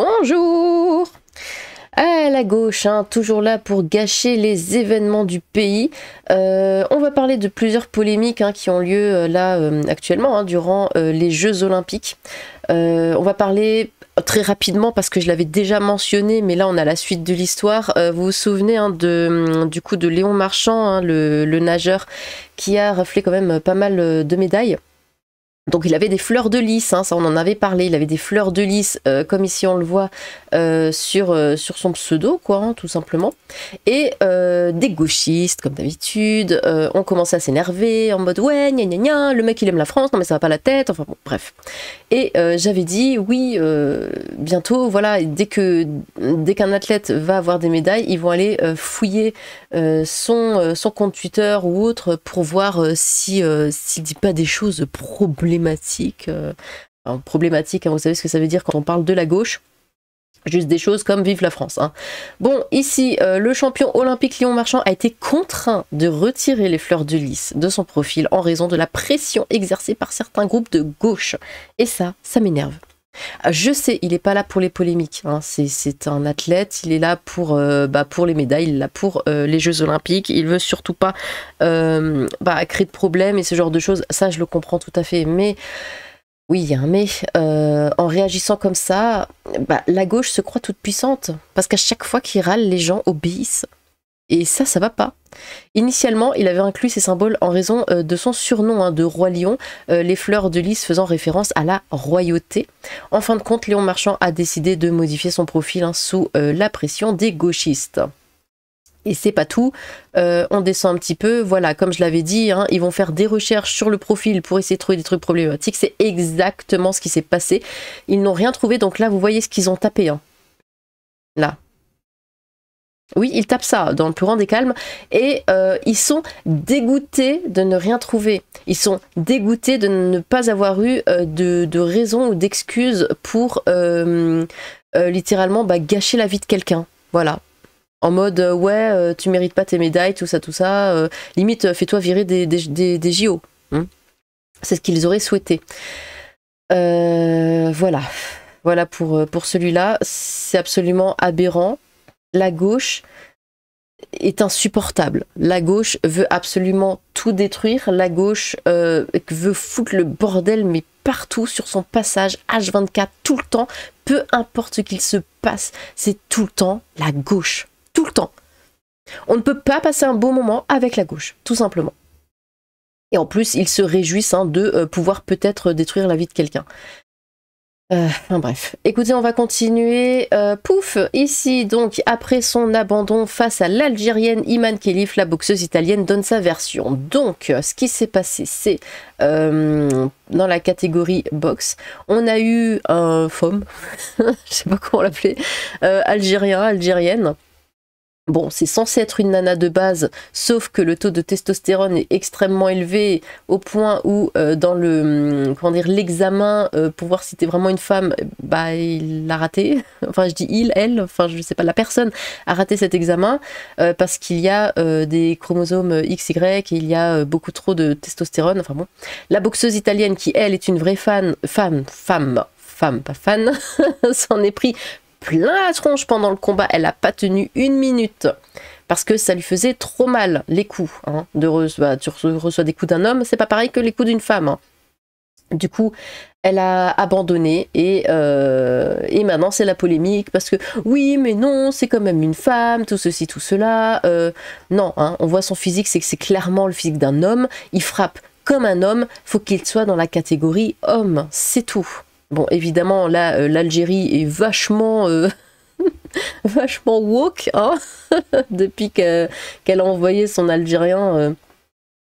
Bonjour à la gauche, hein, toujours là pour gâcher les événements du pays. Euh, on va parler de plusieurs polémiques hein, qui ont lieu euh, là euh, actuellement hein, durant les Jeux Olympiques. on va parler très rapidement parce que je l'avais déjà mentionné, mais là on a la suite de l'histoire. vous vous souvenez de, hum, du coup de Léon Marchand, le, le, nageur, qui a raflé quand même pas mal de médailles. Donc il avait des fleurs de lys, hein, ça on en avait parlé, il avait des fleurs de lys, euh, comme ici on le voit euh, sur, euh, sur son pseudo, quoi, hein, tout simplement. Et des gauchistes, comme d'habitude, ont commencé à s'énerver en mode ouais, gna gna gna, le mec il aime la France, non mais ça va pas la tête, enfin bref. Et j'avais dit oui, bientôt, voilà, dès que dès qu'un athlète va avoir des médailles, ils vont aller fouiller son, son compte Twitter ou autre pour voir si s'il dit pas des choses problématiques problématique, euh, hein, vous savez ce que ça veut dire quand on parle de la gauche. Juste des choses comme Vive la France. Hein. Bon, ici, euh, le champion olympique Lyon Marchand a été contraint de retirer les fleurs de lys de son profil en raison de la pression exercée par certains groupes de gauche. Et ça, ça m'énerve. Ah, je sais, il n'est pas là pour les polémiques. Hein. C'est un athlète, il est là pour, euh, bah, pour les médailles, il est là pour euh, les Jeux Olympiques. Il veut surtout pas euh, bah, créer de problèmes et ce genre de choses. Ça, je le comprends tout à fait. Mais oui, hein, mais. en réagissant comme ça, bah, la gauche se croit toute puissante. Parce qu'à chaque fois qu'il râle, les gens obéissent. Et ça, ça va pas. Initialement, il avait inclus ces symboles en raison euh, de son surnom hein, de roi lion, euh, les fleurs de lys faisant référence à la royauté. En fin de compte, Léon Marchand a décidé de modifier son profil hein, sous euh, la pression des gauchistes. Et c'est pas tout, on descend un petit peu, voilà, comme je l'avais dit, hein, ils vont faire des recherches sur le profil pour essayer de trouver des trucs problématiques, c'est exactement ce qui s'est passé. Ils n'ont rien trouvé, donc là vous voyez ce qu'ils ont tapé. Là, oui, ils tapent ça dans le plus grand des calmes et euh, ils sont dégoûtés de ne rien trouver. Ils sont dégoûtés de ne pas avoir eu euh, de, raison ou d'excuse pour euh, littéralement bah, gâcher la vie de quelqu'un. Voilà. En mode, ouais, tu mérites pas tes médailles, tout ça, tout ça. limite, fais-toi virer des, JO. Hein. C'est ce qu'ils auraient souhaité. voilà. Voilà pour celui-là. C'est absolument aberrant la gauche est insupportable. La gauche veut absolument tout détruire. La gauche euh, veut foutre le bordel, mais partout sur son passage, H24, tout le temps, peu importe ce qu'il se passe, c'est tout le temps la gauche. Tout le temps. On ne peut pas passer un bon moment avec la gauche, tout simplement. Et en plus, ils se réjouissent hein, de euh, pouvoir peut-être détruire la vie de quelqu'un. Euh, bref, écoutez, on va continuer. Euh, pouf, ici donc, après son abandon face à l'Algérienne Iman Kelif, la boxeuse italienne donne sa version. Donc, ce qui s'est passé, c'est euh, dans la catégorie boxe, on a eu un FOM, je sais pas comment l'appeler, algérien, algérienne, Bon, c'est censé être une nana de base, sauf que le taux de testostérone est extrêmement élevé au point où euh, dans le hum, comment dire l'examen euh, pour voir si t'es vraiment une femme, bah il l'a raté. Enfin, je dis il, elle, enfin je sais pas, la personne a raté cet examen euh, parce qu'il y a des chromosomes XY et il y a beaucoup trop de testostérone. Enfin bon, la boxeuse italienne qui elle est une vraie fan, femme, femme, femme, pas fan, s'en est pris plein la tronche pendant le combat. Elle n'a pas tenu une minute parce que ça lui faisait trop mal les coups. Hein. Bah, tu reçois des coups d'un homme, c'est pas pareil que les coups d'une femme. Hein. Du coup, elle a abandonné et, euh, et maintenant c'est la polémique parce que oui, mais non, c'est quand même une femme, tout ceci, tout cela. Euh, non, hein. on voit son physique, c'est que c'est clairement le physique d'un homme. Il frappe comme un homme, faut qu'il soit dans la catégorie homme, c'est tout. Bon, évidemment, là, euh, l'Algérie est vachement... Euh, vachement woke, hein depuis qu'elle a envoyé son Algérien euh,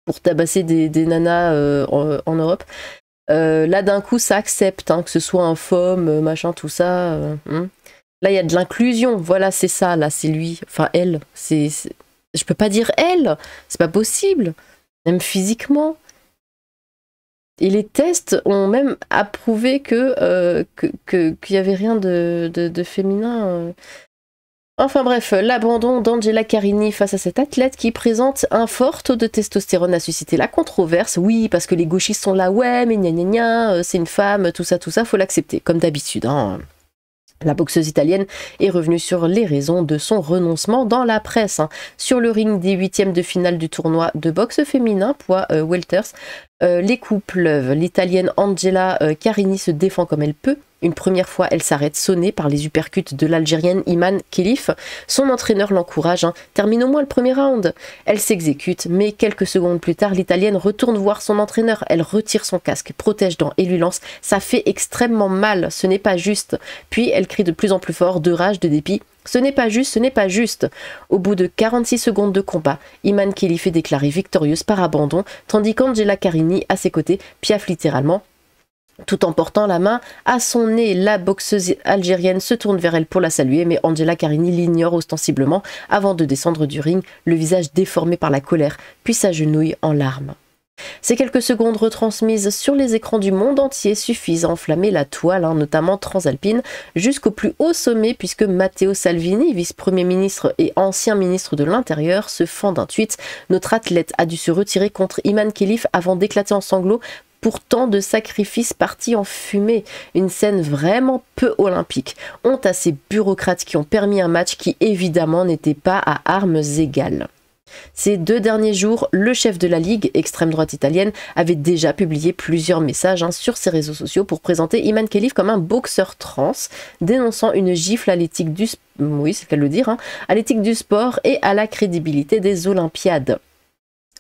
pour tabasser des, nanas en, Europe. là, d'un coup, ça accepte, hein, que ce soit un femme, machin, tout ça. Hein. là, il y a de l'inclusion. Voilà, c'est ça, là, c'est lui. Enfin, elle. C'est, Je peux pas dire elle. C'est pas possible. Même physiquement. Et les tests ont même approuvé que euh, qu'il n'y avait rien de, féminin. Euh. Enfin bref, l'abandon d'Angela Carini face à cette athlète qui présente un fort taux de testostérone a suscité la controverse. Oui, parce que les gauchistes sont là, ouais, mais gna gna gna, euh, c'est une femme, tout ça, tout ça, faut l'accepter, comme d'habitude. Hein. La boxeuse italienne est revenue sur les raisons de son renoncement dans la presse. Hein. Sur le ring des huitièmes de finale du tournoi de boxe féminin, poids euh, Welters, euh, les couples, L'italienne Angela euh, Carini se défend comme elle peut une première fois, elle s'arrête sonnée par les uppercuts de l'Algérienne Iman Kelif. Son entraîneur l'encourage, hein. termine au moins le premier round. Elle s'exécute, mais quelques secondes plus tard, l'Italienne retourne voir son entraîneur. Elle retire son casque, protège dans et lui lance. Ça fait extrêmement mal, ce n'est pas juste. Puis elle crie de plus en plus fort, de rage, de dépit. Ce n'est pas juste, ce n'est pas juste. Au bout de 46 secondes de combat, Iman Kelif est déclarée victorieuse par abandon, tandis qu'Angela Carini, à ses côtés, piaffe littéralement tout en portant la main à son nez, la boxeuse algérienne se tourne vers elle pour la saluer, mais Angela Carini l'ignore ostensiblement avant de descendre du ring, le visage déformé par la colère, puis s'agenouille en larmes. Ces quelques secondes retransmises sur les écrans du monde entier suffisent à enflammer la toile, hein, notamment transalpine, jusqu'au plus haut sommet puisque Matteo Salvini, vice-premier ministre et ancien ministre de l'Intérieur, se fend d'un tweet. Notre athlète a dû se retirer contre Iman Khelif avant d'éclater en sanglots pourtant de sacrifices partis en fumée. Une scène vraiment peu olympique. Honte à ces bureaucrates qui ont permis un match qui évidemment n'était pas à armes égales. Ces deux derniers jours, le chef de la Ligue, extrême droite italienne, avait déjà publié plusieurs messages hein, sur ses réseaux sociaux pour présenter Iman Khalif comme un boxeur trans, dénonçant une gifle à l'éthique du, hein, à l'éthique du sport et à la crédibilité des Olympiades.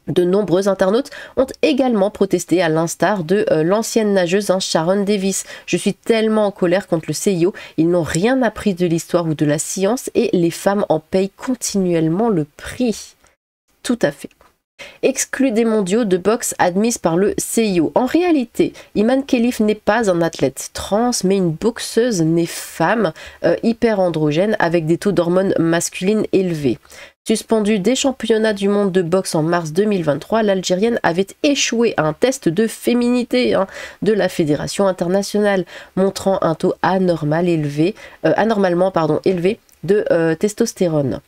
De nombreux internautes ont également protesté à l'instar de euh, l'ancienne nageuse hein, Sharon Davis. Je suis tellement en colère contre le CIO, ils n'ont rien appris de l'histoire ou de la science et les femmes en payent continuellement le prix. Tout à fait. Exclu des mondiaux de boxe admise par le CIO. En réalité, Iman Khalif n'est pas un athlète trans, mais une boxeuse née femme, euh, hyper androgène, avec des taux d'hormones masculines élevés. Suspendue des championnats du monde de boxe en mars 2023, l'Algérienne avait échoué à un test de féminité hein, de la Fédération internationale, montrant un taux anormal élevé, euh, anormalement élevé de euh, testostérone.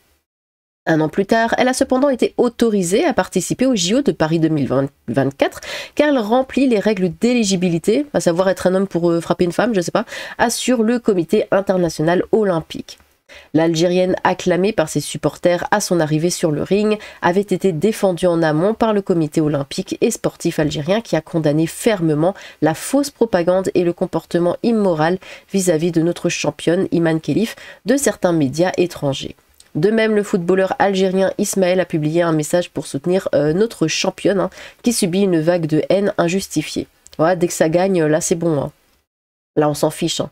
Un an plus tard, elle a cependant été autorisée à participer au JO de Paris 2024 car elle remplit les règles d'éligibilité, à savoir être un homme pour euh, frapper une femme, je ne sais pas, assure le comité international olympique. L'Algérienne, acclamée par ses supporters à son arrivée sur le ring, avait été défendue en amont par le comité olympique et sportif algérien qui a condamné fermement la fausse propagande et le comportement immoral vis-à-vis de notre championne Iman khalif de certains médias étrangers. De même, le footballeur algérien Ismaël a publié un message pour soutenir euh, notre championne hein, qui subit une vague de haine injustifiée. dès que ça gagne, là c'est bon. Hein. Là on s'en fiche. Hein.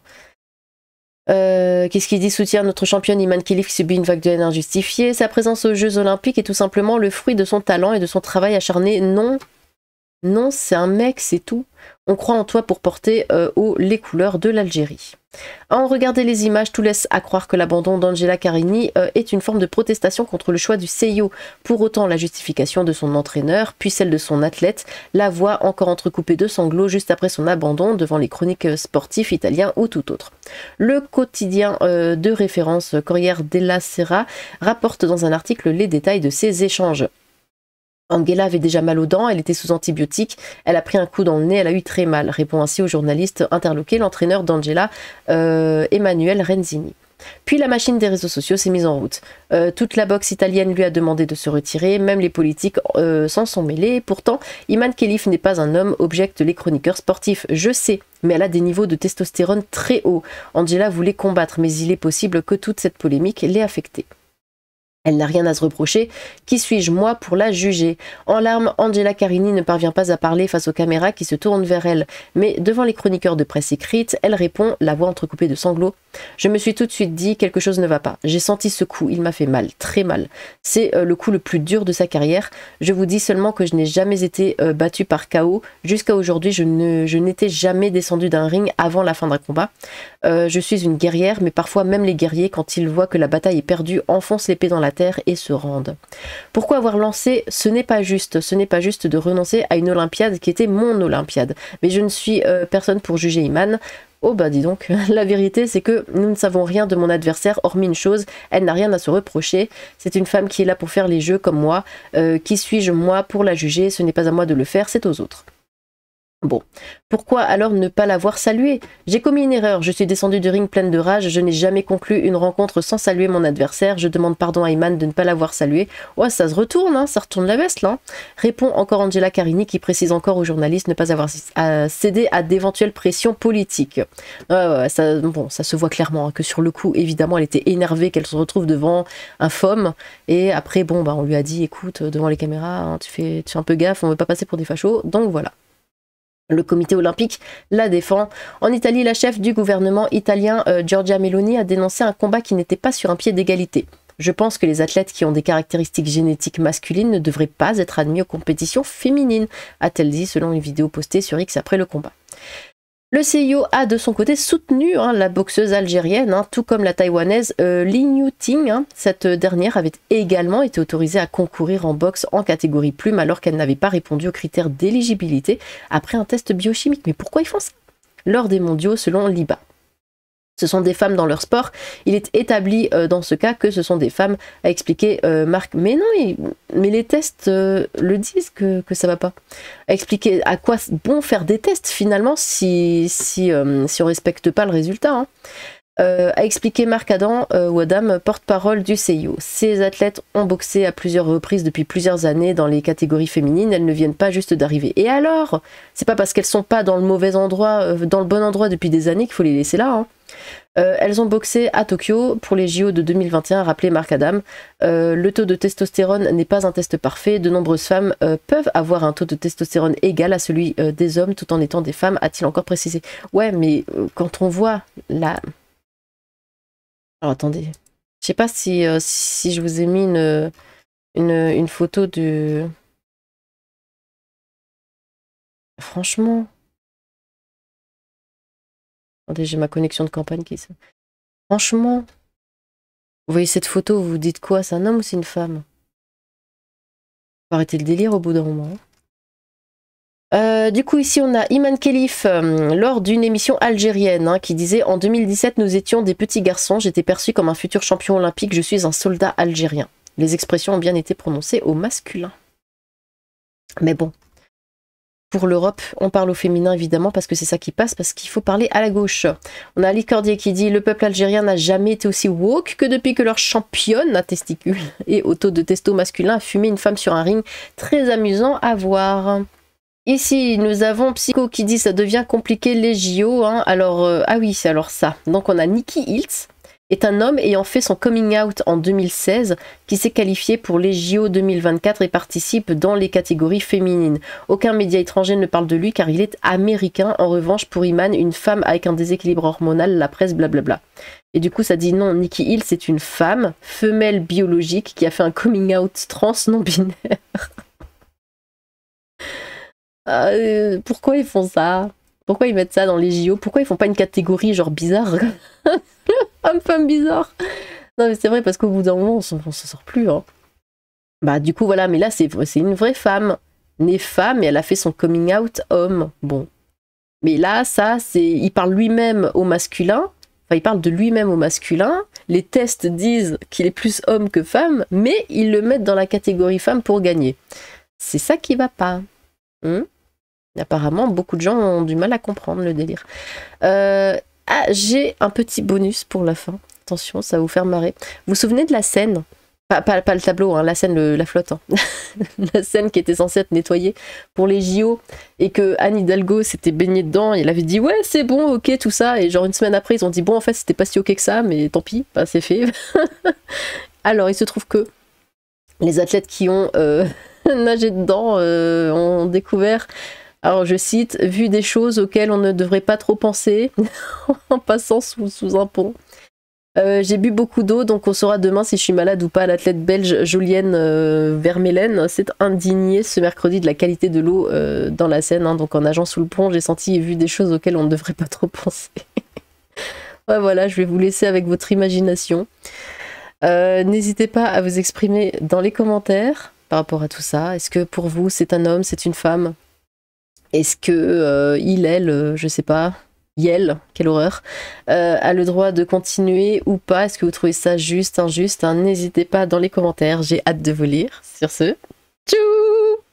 Euh, qu'est-ce qu'il dit Soutient notre championne Iman Khalif qui subit une vague de haine injustifiée. Sa présence aux Jeux Olympiques est tout simplement le fruit de son talent et de son travail acharné. Non, non, c'est un mec, c'est tout. On croit en toi pour porter euh, les couleurs de l'Algérie en regarder les images, tout laisse à croire que l'abandon d'Angela Carini euh, est une forme de protestation contre le choix du CIO. E Pour autant, la justification de son entraîneur, puis celle de son athlète, la voit encore entrecoupée de sanglots juste après son abandon devant les chroniques euh, sportives italiens ou tout autre. Le quotidien euh, de référence Corriere della Sera rapporte dans un article les détails de ces échanges. Angela avait déjà mal aux dents, elle était sous antibiotiques, elle a pris un coup dans le nez, elle a eu très mal, répond ainsi au journaliste interloqué l'entraîneur d'Angela, euh, Emmanuel Renzini. Puis la machine des réseaux sociaux s'est mise en route. Euh, toute la boxe italienne lui a demandé de se retirer, même les politiques euh, s'en sont mêlés. Pourtant, Iman Khelif n'est pas un homme, objectent les chroniqueurs sportifs. Je sais, mais elle a des niveaux de testostérone très hauts. Angela voulait combattre, mais il est possible que toute cette polémique l'ait affectée. Elle n'a rien à se reprocher. Qui suis-je moi pour la juger En larmes, Angela Carini ne parvient pas à parler face aux caméras qui se tournent vers elle. Mais devant les chroniqueurs de presse écrite, elle répond, la voix entrecoupée de sanglots. Je me suis tout de suite dit, quelque chose ne va pas. J'ai senti ce coup, il m'a fait mal, très mal. C'est euh, le coup le plus dur de sa carrière. Je vous dis seulement que je n'ai jamais été euh, battue par KO. Jusqu'à aujourd'hui, je n'étais jamais descendue d'un ring avant la fin d'un combat. Euh, je suis une guerrière, mais parfois même les guerriers, quand ils voient que la bataille est perdue, enfoncent l'épée dans la et se rendent. Pourquoi avoir lancé Ce n'est pas juste, ce n'est pas juste de renoncer à une Olympiade qui était mon Olympiade. Mais je ne suis euh, personne pour juger Iman. Oh ben, dis donc, la vérité c'est que nous ne savons rien de mon adversaire hormis une chose, elle n'a rien à se reprocher. C'est une femme qui est là pour faire les jeux comme moi. Euh, qui suis-je moi pour la juger Ce n'est pas à moi de le faire, c'est aux autres. Bon, pourquoi alors ne pas l'avoir salué J'ai commis une erreur, je suis descendue du ring pleine de rage, je n'ai jamais conclu une rencontre sans saluer mon adversaire, je demande pardon à Iman de ne pas l'avoir salué. Ouais, ça se retourne, hein, ça retourne la veste là. Hein. Répond encore Angela Carini qui précise encore aux journalistes ne pas avoir cédé à d'éventuelles pressions politiques. ça, bon, ça se voit clairement hein, que sur le coup, évidemment, elle était énervée qu'elle se retrouve devant un FOM et après, bon, bah, on lui a dit écoute, devant les caméras, tu fais, tu fais un peu gaffe, on ne veut pas passer pour des fachos, donc voilà. Le comité olympique la défend. En Italie, la chef du gouvernement italien euh, Giorgia Meloni a dénoncé un combat qui n'était pas sur un pied d'égalité. Je pense que les athlètes qui ont des caractéristiques génétiques masculines ne devraient pas être admis aux compétitions féminines, a-t-elle dit selon une vidéo postée sur X après le combat. Le CIO a de son côté soutenu hein, la boxeuse algérienne, hein, tout comme la taïwanaise euh, Lin Yuting. Hein. Cette dernière avait également été autorisée à concourir en boxe en catégorie plume alors qu'elle n'avait pas répondu aux critères d'éligibilité après un test biochimique. Mais pourquoi ils font ça Lors des mondiaux selon l'IBA ce sont des femmes dans leur sport. Il est établi euh, dans ce cas que ce sont des femmes, a expliquer euh, Marc. Mais non, mais les tests euh, le disent que, que ça va pas. A expliquer à quoi bon faire des tests finalement si, si, si on respecte pas le résultat. Hein. Euh, a expliqué Marc Adam euh, ou Adam, porte-parole du CIO. Ces athlètes ont boxé à plusieurs reprises depuis plusieurs années dans les catégories féminines, elles ne viennent pas juste d'arriver. Et alors C'est pas parce qu'elles sont pas dans le mauvais endroit, euh, dans le bon endroit depuis des années qu'il faut les laisser là. Hein. elles ont boxé à Tokyo pour les JO de 2021, rappelé Marc Adam. le taux de testostérone n'est pas un test parfait. De nombreuses femmes peuvent avoir un taux de testostérone égal à celui des hommes tout en étant des femmes, a-t-il encore précisé. Ouais, mais quand on voit la, alors attendez. Je sais pas si, euh, si je vous ai mis une, une, photo du... Franchement. Attendez, j'ai ma connexion de campagne qui se... Franchement. Vous voyez cette photo, vous, vous dites quoi C'est un homme ou c'est une femme Arrêtez le délire au bout d'un moment. Hein. Euh, du coup, ici, on a Iman Khalif euh, lors d'une émission algérienne hein, qui disait En 2017, nous étions des petits garçons, j'étais perçu comme un futur champion olympique, je suis un soldat algérien. Les expressions ont bien été prononcées au masculin. Mais bon, pour l'Europe, on parle au féminin évidemment parce que c'est ça qui passe, parce qu'il faut parler à la gauche. On a Ali Cordier qui dit Le peuple algérien n'a jamais été aussi woke que depuis que leur championne à testicules et au taux de testo masculin a fumé une femme sur un ring. Très amusant à voir. Ici, nous avons Psycho qui dit ça devient compliqué les JO. Hein. Alors, euh, ah oui, c'est alors ça. Donc, on a Nikki Hiltz, est un homme ayant fait son coming out en 2016 qui s'est qualifié pour les JO 2024 et participe dans les catégories féminines. Aucun média étranger ne parle de lui car il est américain. En revanche, pour Iman, une femme avec un déséquilibre hormonal, la presse, blablabla. Et du coup, ça dit non, Nikki Hiltz est une femme, femelle biologique, qui a fait un coming out trans non-binaire. Ah, euh, pourquoi ils font ça Pourquoi ils mettent ça dans les JO Pourquoi ils font pas une catégorie genre bizarre Homme-femme bizarre Non mais c'est vrai parce qu'au bout d'un moment on s'en sort plus. Hein. Bah du coup voilà, mais là c'est une vraie femme. Née femme et elle a fait son coming out homme. Bon. Mais là ça c'est... Il parle lui-même au masculin. Enfin il parle de lui-même au masculin. Les tests disent qu'il est plus homme que femme, mais ils le mettent dans la catégorie femme pour gagner. C'est ça qui va pas. Hmm? Apparemment, beaucoup de gens ont du mal à comprendre le délire. Euh, ah, j'ai un petit bonus pour la fin. Attention, ça va vous faire marrer. Vous vous souvenez de la scène pas, le tableau, hein, la scène, la flotte. Hein. la scène qui était censée être nettoyée pour les JO et que Anne Hidalgo s'était baignée dedans et elle avait dit ouais c'est bon, ok, tout ça. Et genre une semaine après, ils ont dit bon en fait c'était pas si ok que ça, mais tant pis, bah, c'est fait. Alors il se trouve que les athlètes qui ont euh, nagé dedans euh, ont découvert alors je cite, vu des choses auxquelles on ne devrait pas trop penser en passant sous, un pont. Euh, j'ai bu beaucoup d'eau, donc on saura demain si je suis malade ou pas. L'athlète belge Julienne euh, C'est s'est indignée ce mercredi de la qualité de l'eau euh, dans la Seine. Hein. donc en nageant sous le pont, j'ai senti et vu des choses auxquelles on ne devrait pas trop penser. voilà, je vais vous laisser avec votre imagination. Euh, n'hésitez pas à vous exprimer dans les commentaires par rapport à tout ça. Est-ce que pour vous, c'est un homme, c'est une femme est-ce que euh, il, elle, euh, je sais pas, Yel, quelle horreur, euh, a le droit de continuer ou pas Est-ce que vous trouvez ça juste, injuste hein, N'hésitez pas dans les commentaires, j'ai hâte de vous lire. Sur ce, tchou